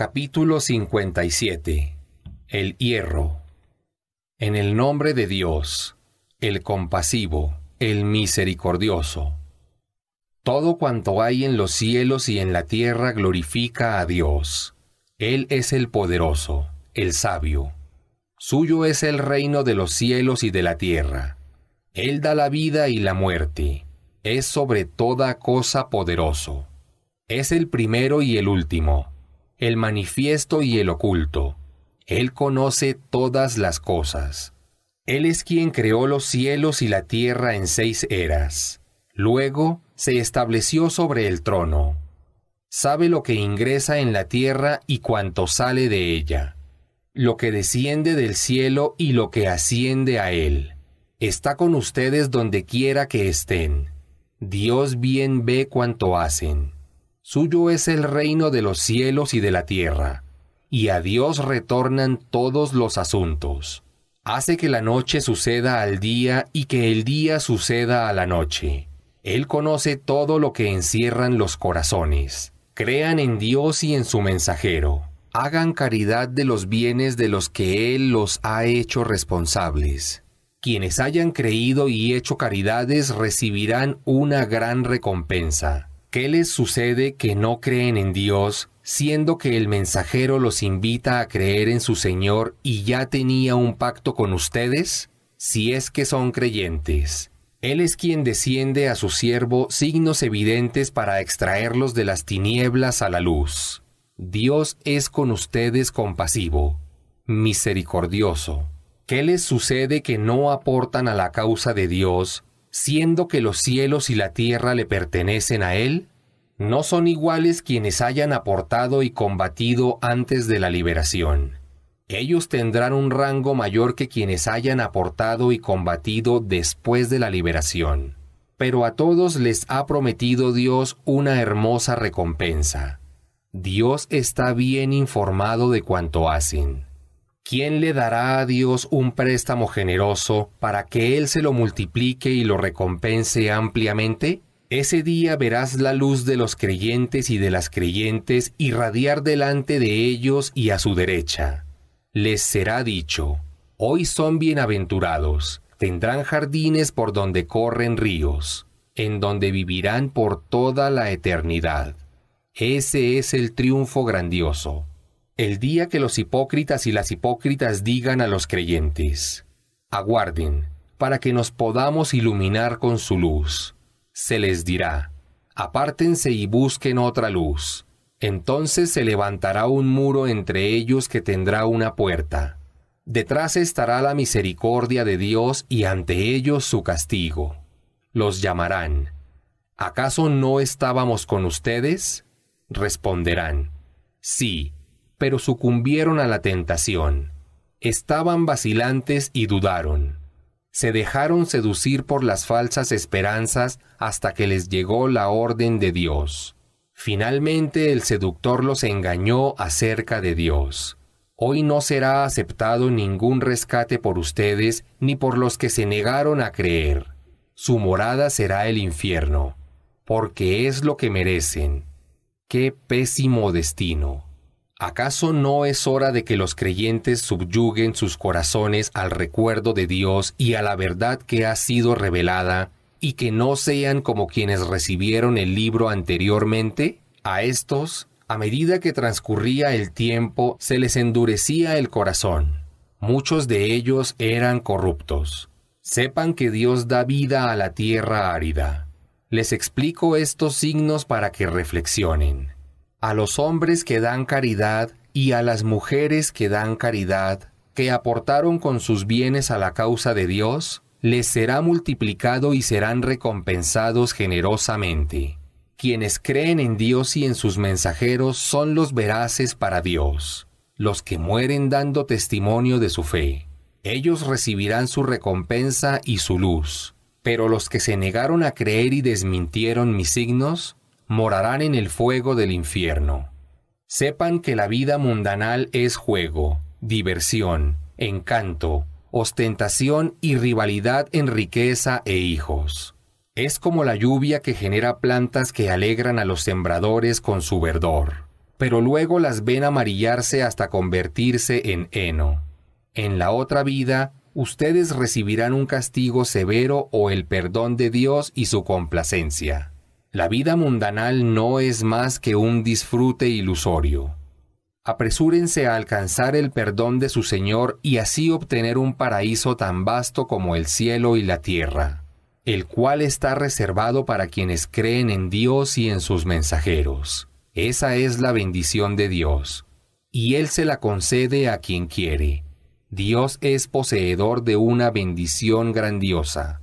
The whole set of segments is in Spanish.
Capítulo 57 El hierro En el nombre de Dios, el compasivo, el misericordioso. Todo cuanto hay en los cielos y en la tierra glorifica a Dios. Él es el poderoso, el sabio. Suyo es el reino de los cielos y de la tierra. Él da la vida y la muerte. Es sobre toda cosa poderoso. Es el primero y el último el manifiesto y el oculto. Él conoce todas las cosas. Él es quien creó los cielos y la tierra en seis eras. Luego se estableció sobre el trono. Sabe lo que ingresa en la tierra y cuanto sale de ella, lo que desciende del cielo y lo que asciende a él. Está con ustedes donde quiera que estén. Dios bien ve cuanto hacen. Suyo es el reino de los cielos y de la tierra, y a Dios retornan todos los asuntos. Hace que la noche suceda al día y que el día suceda a la noche. Él conoce todo lo que encierran los corazones. Crean en Dios y en su mensajero. Hagan caridad de los bienes de los que Él los ha hecho responsables. Quienes hayan creído y hecho caridades recibirán una gran recompensa. ¿Qué les sucede que no creen en Dios, siendo que el mensajero los invita a creer en su Señor y ya tenía un pacto con ustedes? Si es que son creyentes. Él es quien desciende a su siervo signos evidentes para extraerlos de las tinieblas a la luz. Dios es con ustedes compasivo, misericordioso. ¿Qué les sucede que no aportan a la causa de Dios, siendo que los cielos y la tierra le pertenecen a él? No son iguales quienes hayan aportado y combatido antes de la liberación. Ellos tendrán un rango mayor que quienes hayan aportado y combatido después de la liberación. Pero a todos les ha prometido Dios una hermosa recompensa. Dios está bien informado de cuanto hacen. ¿quién le dará a Dios un préstamo generoso para que Él se lo multiplique y lo recompense ampliamente? Ese día verás la luz de los creyentes y de las creyentes irradiar delante de ellos y a su derecha. Les será dicho, hoy son bienaventurados, tendrán jardines por donde corren ríos, en donde vivirán por toda la eternidad. Ese es el triunfo grandioso el día que los hipócritas y las hipócritas digan a los creyentes, aguarden, para que nos podamos iluminar con su luz. Se les dirá, apártense y busquen otra luz. Entonces se levantará un muro entre ellos que tendrá una puerta. Detrás estará la misericordia de Dios y ante ellos su castigo. Los llamarán. ¿Acaso no estábamos con ustedes? Responderán. Sí, pero sucumbieron a la tentación. Estaban vacilantes y dudaron. Se dejaron seducir por las falsas esperanzas hasta que les llegó la orden de Dios. Finalmente el seductor los engañó acerca de Dios. Hoy no será aceptado ningún rescate por ustedes ni por los que se negaron a creer. Su morada será el infierno, porque es lo que merecen. ¡Qué pésimo destino! ¿Acaso no es hora de que los creyentes subyuguen sus corazones al recuerdo de Dios y a la verdad que ha sido revelada, y que no sean como quienes recibieron el libro anteriormente? A estos, a medida que transcurría el tiempo, se les endurecía el corazón. Muchos de ellos eran corruptos. Sepan que Dios da vida a la tierra árida. Les explico estos signos para que reflexionen a los hombres que dan caridad y a las mujeres que dan caridad, que aportaron con sus bienes a la causa de Dios, les será multiplicado y serán recompensados generosamente. Quienes creen en Dios y en sus mensajeros son los veraces para Dios, los que mueren dando testimonio de su fe. Ellos recibirán su recompensa y su luz. Pero los que se negaron a creer y desmintieron mis signos, morarán en el fuego del infierno. Sepan que la vida mundanal es juego, diversión, encanto, ostentación y rivalidad en riqueza e hijos. Es como la lluvia que genera plantas que alegran a los sembradores con su verdor, pero luego las ven amarillarse hasta convertirse en heno. En la otra vida, ustedes recibirán un castigo severo o el perdón de Dios y su complacencia. La vida mundanal no es más que un disfrute ilusorio. Apresúrense a alcanzar el perdón de su Señor y así obtener un paraíso tan vasto como el cielo y la tierra, el cual está reservado para quienes creen en Dios y en sus mensajeros. Esa es la bendición de Dios, y Él se la concede a quien quiere. Dios es poseedor de una bendición grandiosa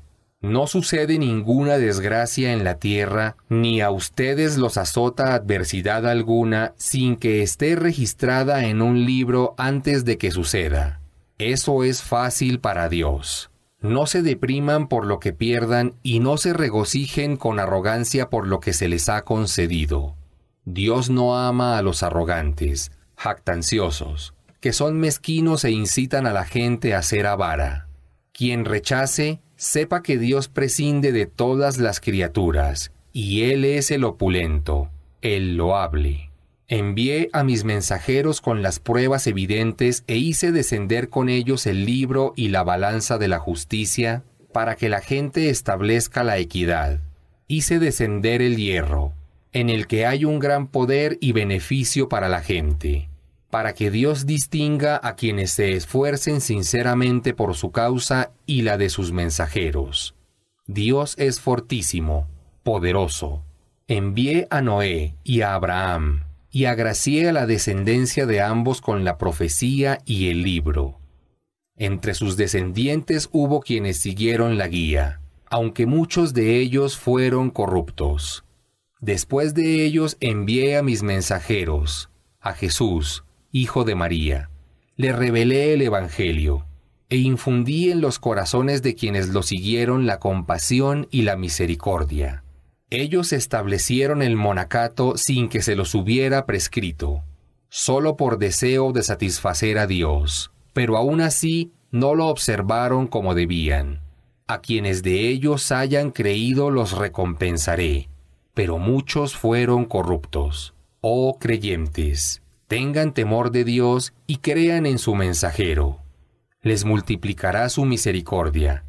no sucede ninguna desgracia en la tierra, ni a ustedes los azota adversidad alguna sin que esté registrada en un libro antes de que suceda. Eso es fácil para Dios. No se depriman por lo que pierdan y no se regocijen con arrogancia por lo que se les ha concedido. Dios no ama a los arrogantes, jactanciosos, que son mezquinos e incitan a la gente a ser avara. Quien rechace, Sepa que Dios prescinde de todas las criaturas, y Él es el opulento, el loable. Envié a mis mensajeros con las pruebas evidentes e hice descender con ellos el libro y la balanza de la justicia, para que la gente establezca la equidad. Hice descender el hierro, en el que hay un gran poder y beneficio para la gente para que Dios distinga a quienes se esfuercen sinceramente por su causa y la de sus mensajeros. Dios es fortísimo, poderoso. Envié a Noé y a Abraham, y agracié a la descendencia de ambos con la profecía y el libro. Entre sus descendientes hubo quienes siguieron la guía, aunque muchos de ellos fueron corruptos. Después de ellos envié a mis mensajeros, a Jesús, hijo de María. Le revelé el Evangelio e infundí en los corazones de quienes lo siguieron la compasión y la misericordia. Ellos establecieron el monacato sin que se los hubiera prescrito, solo por deseo de satisfacer a Dios, pero aún así no lo observaron como debían. A quienes de ellos hayan creído los recompensaré, pero muchos fueron corruptos. Oh creyentes, tengan temor de Dios y crean en su mensajero. Les multiplicará su misericordia,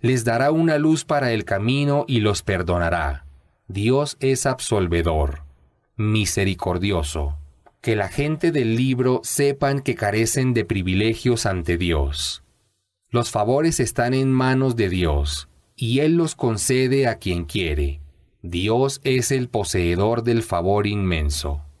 les dará una luz para el camino y los perdonará. Dios es absolvedor, misericordioso. Que la gente del libro sepan que carecen de privilegios ante Dios. Los favores están en manos de Dios, y Él los concede a quien quiere. Dios es el poseedor del favor inmenso.